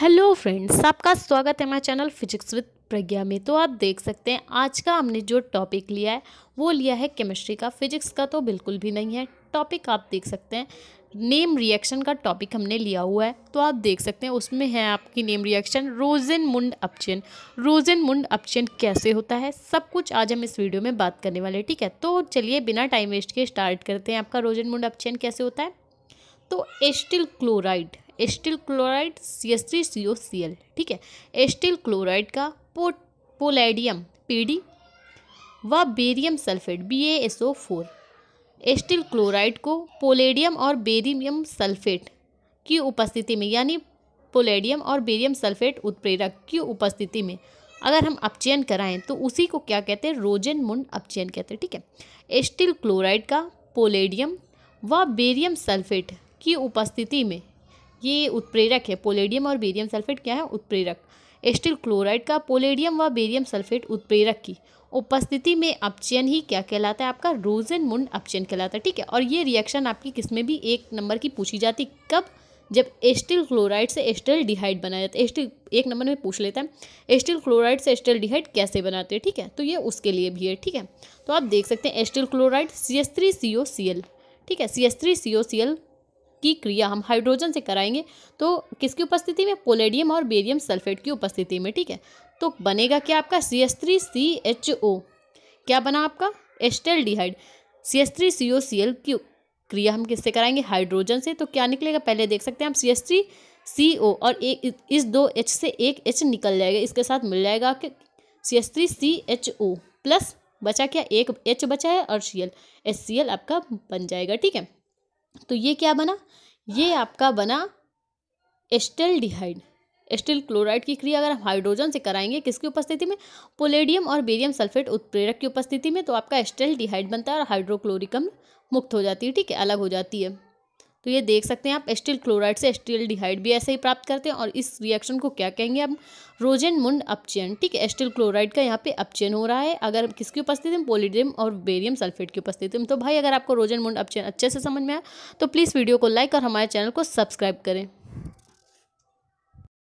hello friends आपका स्वागत है हमारे चैनल फिजिक्स विद प्रज्ञा में तो आप देख सकते हैं आज का हमने जो टॉपिक लिया है वो लिया है केमिस्ट्री का फिजिक्स का तो बिल्कुल भी नहीं है टॉपिक आप देख सकते हैं नेम रिएक्शन का टॉपिक हमने लिया हुआ है तो आप देख सकते हैं उसमें है आपकी नेम रिएक्शन रोजन मुंड अपचन रोजन मुंड अपचन कैसे होता है सब कुछ आज हम इस वीडियो में बात करने वाले हैं ठीक है तो चलिए बिना टाइम वेस्ट के स्टार्ट करते हैं आपका रोजिन मुंड अपचन कैसे होता है तो acetyl chloride acetyl chloride C S three C O C L ठीक है एस्टिल क्लोराइड का पो पोलाइडियम पी डी व barium sulphate B A S O four acetyl chloride को पोलेडियम और बेरियम सल्फेट की उपस्थिति में यानी पोलेडियम और बेरियम सल्फेट उत्प्रेरक की उपस्थिति में अगर हम अपचयन कराएं तो उसी को क्या कहते हैं रोजन मुंड अपचयन कहते हैं ठीक है एस्टिल क्लोराइड का पोलेडियम व बेरियम सल्फेट की उपस्थिति में ये उत्प्रेरक है पोलेडियम और बेरियम सल्फेट क्या है उत्प्रेरक एस्टिल क्लोराइड का पोलेडियम व बेरियम सल्फेट उत्प्रेरक की उपस्थिति में अपचयन ही क्या कहलाता है आपका रोजन मुंड अपचयन कहलाता है ठीक है और ये रिएक्शन आपकी किसमें भी एक नंबर की पूछी जाती कब जब एस्टिल क्लोराइड से एस्टिल डिहाइड बनाया जाता है एस्टिल एक नंबर में पूछ लेता है एस्टिल क्लोराइड से एस्टिल डिहाइड कैसे बनाते हैं ठीक है तो ये उसके लिए भी है ठीक है तो आप देख सकते हैं acetyl chloride C S three C O C L ठीक है C S three C O C L की क्रिया हम हाइड्रोजन से कराएंगे तो किसकी उपस्थिति में पोलेडियम और बेरियम सल्फेट की उपस्थिति में ठीक है तो बनेगा क्या आपका C S three C H O क्या बना आपका acetaldehyde C S three C O C L की क्रिया हम किससे कराएंगे हाइड्रोजन से तो क्या निकलेगा पहले देख सकते हैं आप सी एस थ्री सी ओ और एक इस दो एच से एक एच निकल जाएगा इसके साथ मिल जाएगा कि C S three C H O plus बचा क्या एक एच बचा है और C L S C L आपका बन जाएगा ठीक है तो ये क्या बना ये आपका बना डिहाइड एस्टिल क्लोराइड की क्रिया अगर हम हाइड्रोजन से कराएंगे किसकी उपस्थिति में पोलेडियम और बेरियम सल्फेट उत्प्रेरक की उपस्थिति में तो आपका एस्टेल डिहाइड बनता है और हाइड्रोक्लोरिकम मुक्त हो जाती है ठीक है अलग हो जाती है तो ये देख सकते हैं आप एस्टिल क्लोराइड से एस्टिल डिहाइड भी ऐसे ही प्राप्त करते हैं और इस रिएक्शन को क्या कहेंगे आप रोजन मुंड अपचयन ठीक है एस्टिल क्लोराइड का यहाँ पे अपचयन हो रहा है अगर किसकी उपस्थिति में पोलिडियम और बेरियम सल्फेट की उपस्थिति में तो भाई अगर आपको रोजन मुंड अपचयन अच्छे से समझ में आया तो प्लीज़ वीडियो को लाइक और हमारे चैनल को सब्सक्राइब करें